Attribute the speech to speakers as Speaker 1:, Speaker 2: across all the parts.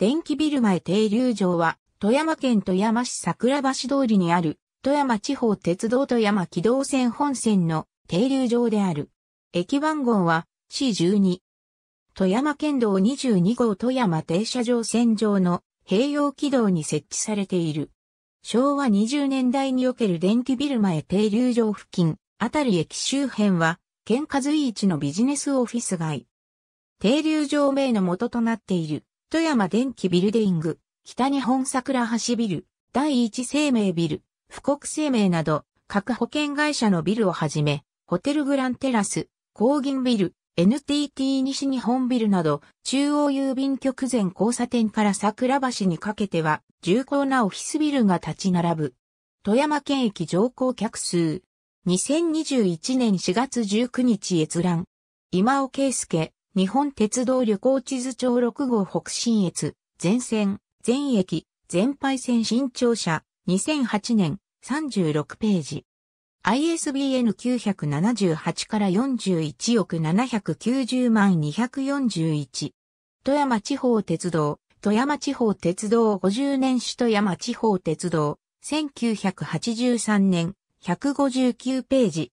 Speaker 1: 電気ビル前停留場は、富山県富山市桜橋通りにある、富山地方鉄道富山機動線本線の停留場である。駅番号は C12。富山県道22号富山停車場線上の併用軌道に設置されている。昭和20年代における電気ビル前停留場付近、あたり駅周辺は、県下随一のビジネスオフィス街。停留場名の元となっている。富山電気ビルディング、北日本桜橋ビル、第一生命ビル、富国生命など、各保険会社のビルをはじめ、ホテルグランテラス、高銀ビル、NTT 西日本ビルなど、中央郵便局前交差点から桜橋にかけては、重厚なオフィスビルが立ち並ぶ。富山県駅乗降客数。2021年4月19日閲覧。今尾圭介。日本鉄道旅行地図帳6号北新越、全線、全駅、全廃線新庁舎、2008年、36ページ。ISBN 978から41億790万241。富山地方鉄道、富山地方鉄道50年首富山地方鉄道、1983年、159ページ。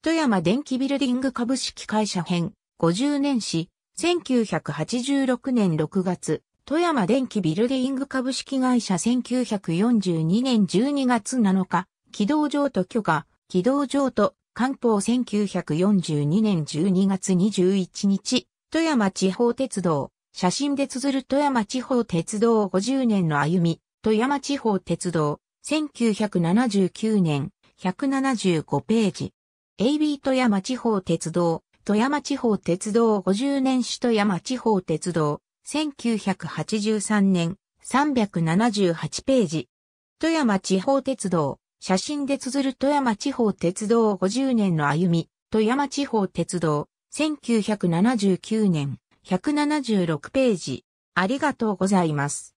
Speaker 1: 富山電気ビルディング株式会社編、50年史、1986年6月、富山電気ビルディング株式会社1942年12月7日、軌道上と許可、軌道上と関東1942年12月21日、富山地方鉄道、写真で綴る富山地方鉄道50年の歩み、富山地方鉄道、1979年、175ページ。AB 富山地方鉄道、富山地方鉄道50年首都山地方鉄道、1983年、378ページ。富山地方鉄道、写真で綴る富山地方鉄道50年の歩み、富山地方鉄道、1979年、176ページ。ありがとうございます。